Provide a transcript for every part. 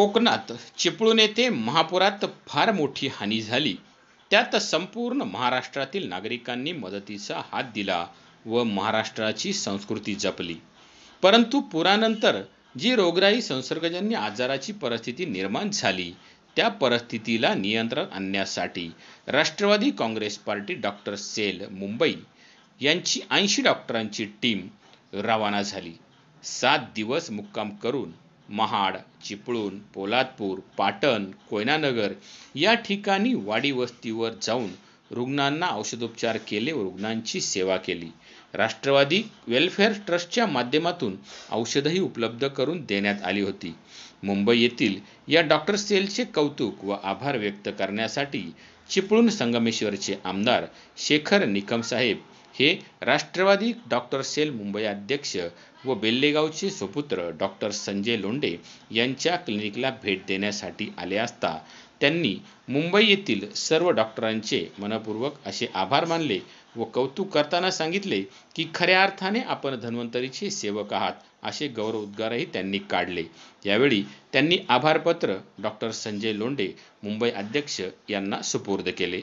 कोकणात चिपळूण येथे महापुरात फार मोठी हानी झाली त्यात संपूर्ण महाराष्ट्रातील नागरिकांनी मदतीचा हात दिला व महाराष्ट्राची संस्कृती जपली परंतु पुरानंतर जी रोगराई संसर्गजन्य आजाराची परिस्थिती निर्माण झाली त्या परिस्थितीला नियंत्रण आणण्यासाठी Rashtrawadi Congress party doctor cell Mumbai यांची ऐंशी डॉक्टरांची टीम रवाना झाली सात दिवस मुक्काम करून महाड चिपळूण पोलादपूर पाटण कोयनानगर या ठिकाणी वाडी वस्तीवर जाऊन रुग्णांना औषधोपचार केले व रुग्णांची सेवा केली राष्ट्रवादी वेलफेअर ट्रस्टच्या माध्यमातून औषधही उपलब्ध करून देण्यात आली होती मुंबई येथील या डॉक्टर सेलचे कौतुक व आभार व्यक्त करण्यासाठी चिपळूण संगमेश्वरचे आमदार शेखर निकमसाहेब हे राष्ट्रवादी डॉक्टर सेल मुंबई अध्यक्ष व बेल्लेगावचे सुपुत्र डॉक्टर संजय लोंडे यांच्या क्लिनिकला भेट देण्यासाठी आले असता त्यांनी मुंबई येथील सर्व डॉक्टरांचे मनपूर्वक असे आभार मानले व कौतुक करताना सांगितले की खऱ्या अर्थाने आपण धन्वंतरीचे सेवक आहात असे गौरव उद्गारही त्यांनी काढले यावेळी त्यांनी आभारपत्र डॉक्टर संजय लोंडे मुंबई अध्यक्ष यांना सुपूर्द केले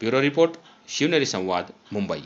ब्युरो रिपोर्ट शिवनेरी संवाद मुंबई